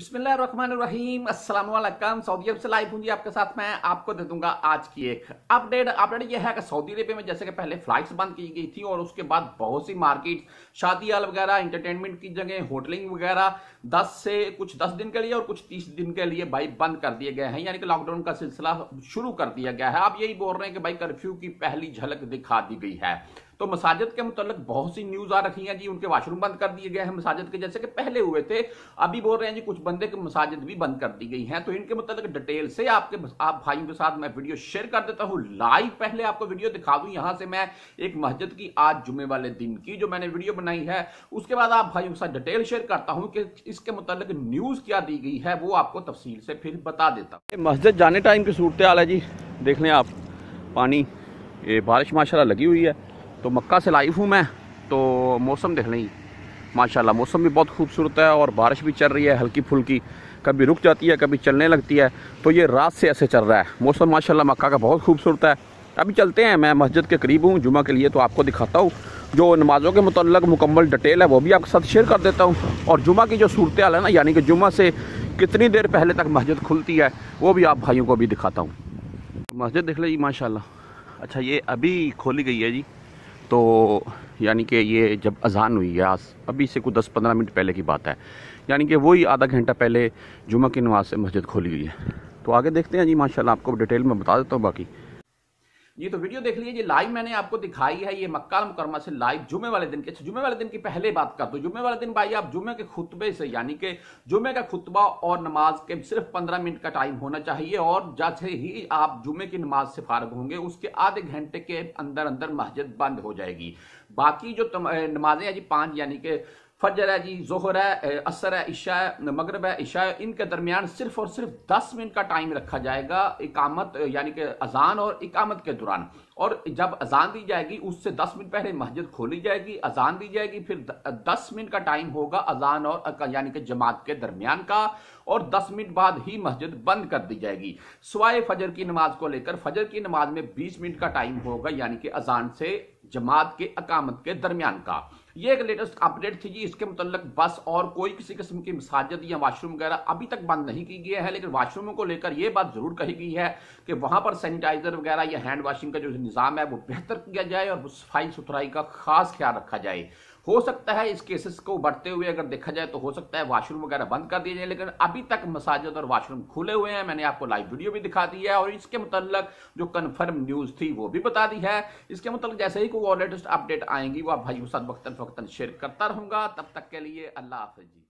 بسم اللہ الرحمن الرحیم السلام علیکم سعودی عرب سے لائف ہوں جی آپ کے ساتھ میں آپ کو دے دوں گا آج کی ایک اپڈیٹ اپڈیٹ یہ ہے کہ سعودی عربیہ میں جیسے کہ پہلے فلائٹس بند کی گئی تھی اور اس کے بعد بہت سی مارکیٹ شادی آل وغیرہ انٹرٹینمنٹ کی جگہ ہوٹلنگ وغیرہ دس سے کچھ دس دن کے لیے اور کچھ تیس دن کے لیے بھائی بند کر دیے گئے ہیں یعنی کہ لاک ڈاؤن کا سلسلہ شروع کر دیا گیا ہے آپ یہی بول رہے ہیں کہ بھائی کرفیو کی پہلی جھلک دکھا دی گئی ہے تو مساجد کے متعلق بہت سی نیوز آ رہی ہیں جی ان کے واش روم بند کر دیے گئے ہیں مساجد کے جیسے کہ پہلے ہوئے تھے ابھی بول رہے ہیں جی کچھ بندے کے مساجد بھی بند کر دی گئی ہیں تو ان کے متعلق ڈیٹیل سے آپ کے آپ بھائیوں کے ساتھ میں ویڈیو شیئر کر دیتا ہوں لائیو پہلے آپ کو ویڈیو دکھا دوں یہاں سے میں ایک مسجد کی آج جمعے والے دن کی جو میں نے ویڈیو بنائی ہے اس کے بعد آپ بھائیوں کے ساتھ ڈیٹیل شیئر کرتا ہوں کہ اس کے متعلق نیوز کیا دی گئی ہے وہ آپ کو تفصیل سے پھر بتا دیتا ہوں مسجد جانے ٹائم کی صورت حال ہے جی دیکھ لیں آپ پانی یہ بارش ماشاء اللہ لگی ہوئی ہے تو مکہ سے لائف ہوں میں تو موسم دیکھ لیں ماشاءاللہ موسم بھی بہت خوبصورت ہے اور بارش بھی چل رہی ہے ہلکی پھلکی کبھی رک جاتی ہے کبھی چلنے لگتی ہے تو یہ رات سے ایسے چل رہا ہے موسم ماشاءاللہ مکہ کا بہت خوبصورت ہے ابھی چلتے ہیں میں مسجد کے قریب ہوں جمعہ کے لیے تو آپ کو دکھاتا ہوں جو نمازوں کے متعلق مکمل ڈٹیل ہے وہ بھی آپ کے ساتھ شیئر کر دیتا ہوں اور جمعہ کی جو صورتحال ہے نا یعنی کہ جمعہ سے کتنی دیر پہلے تک مسجد کھلتی ہے وہ بھی آپ بھائیوں کو بھی دکھاتا ہوں مسجد دیکھ لیں جی ماشاء اللہ اچھا یہ ابھی کھولی گئی ہے جی تو یعنی کہ یہ جب اذان ہوئی ہے آج ابھی سے کوئی دس پندرہ منٹ پہلے کی بات ہے یعنی کہ وہی آدھا گھنٹہ پہلے جمعہ کی نماز سے مسجد کھولی ہوئی ہے تو آگے دیکھتے ہیں جی ماشاءاللہ آپ کو ڈیٹیل میں بتا دیتا ہوں باقی یہ تو ویڈیو دیکھ لائیو میں نے آپ کو دکھائی ہے یہ مکہ مکرمہ سے لائیو جمعے والے دن اچھا، والے والے دن دن کی پہلے بات بھائی آپ جمعے کے خطبے سے یعنی کہ جمعے کا خطبہ اور نماز کے صرف پندرہ منٹ کا ٹائم ہونا چاہیے اور جیسے ہی آپ جمعے کی نماز سے فارغ ہوں گے اس کے آدھے گھنٹے کے اندر اندر مسجد بند ہو جائے گی باقی جو نمازیں ہیں جی پانچ یعنی کہ فجر ہے جی ظہر ہے عصر ہے عشاء ہے مغرب ہے عشاء ہے ان کے درمیان صرف اور صرف دس منٹ کا ٹائم رکھا جائے گا اقامت یعنی کہ اذان اور اقامت کے دوران اور جب اذان دی جائے گی اس سے دس منٹ پہلے مسجد کھولی جائے گی اذان دی جائے گی پھر دس منٹ کا ٹائم ہوگا اذان اور یعنی کہ جماعت کے درمیان کا اور دس منٹ بعد ہی مسجد بند کر دی جائے گی سوائے فجر کی نماز کو لے کر فجر کی نماز میں بیس منٹ کا ٹائم ہوگا یعنی کہ اذان سے جماعت کے اقامت کے درمیان کا یہ ایک لیٹسٹ اپ ڈیٹ تھی جی اس کے متعلق بس اور کوئی کسی قسم کی مساجد یا واش روم وغیرہ ابھی تک بند نہیں کی گیا ہے لیکن واشروموں کو لے کر یہ بات ضرور کہی گئی ہے کہ وہاں پر سینیٹائزر وغیرہ یا ہینڈ واشنگ کا جو نظام ہے وہ بہتر کیا جائے اور وہ صفائی ستھرائی کا خاص خیال رکھا جائے ہو سکتا ہے اس کیسز کو بڑھتے ہوئے اگر دیکھا جائے تو ہو سکتا ہے واش روم وغیرہ بند کر دیے جائے لیکن ابھی تک مساجد اور واش روم کھلے ہوئے ہیں میں نے آپ کو لائیو ویڈیو بھی دکھا دی ہے اور اس کے متعلق جو کنفرم نیوز تھی وہ بھی بتا دی ہے اس کے متعلق جیسے ہی کوئی اور لیٹسٹ اپڈیٹ آئیں گی وہ آپ بھائی مساط وقتاً فوقتاً شیئر کرتا رہوں گا تب تک کے لیے اللہ حافظ جی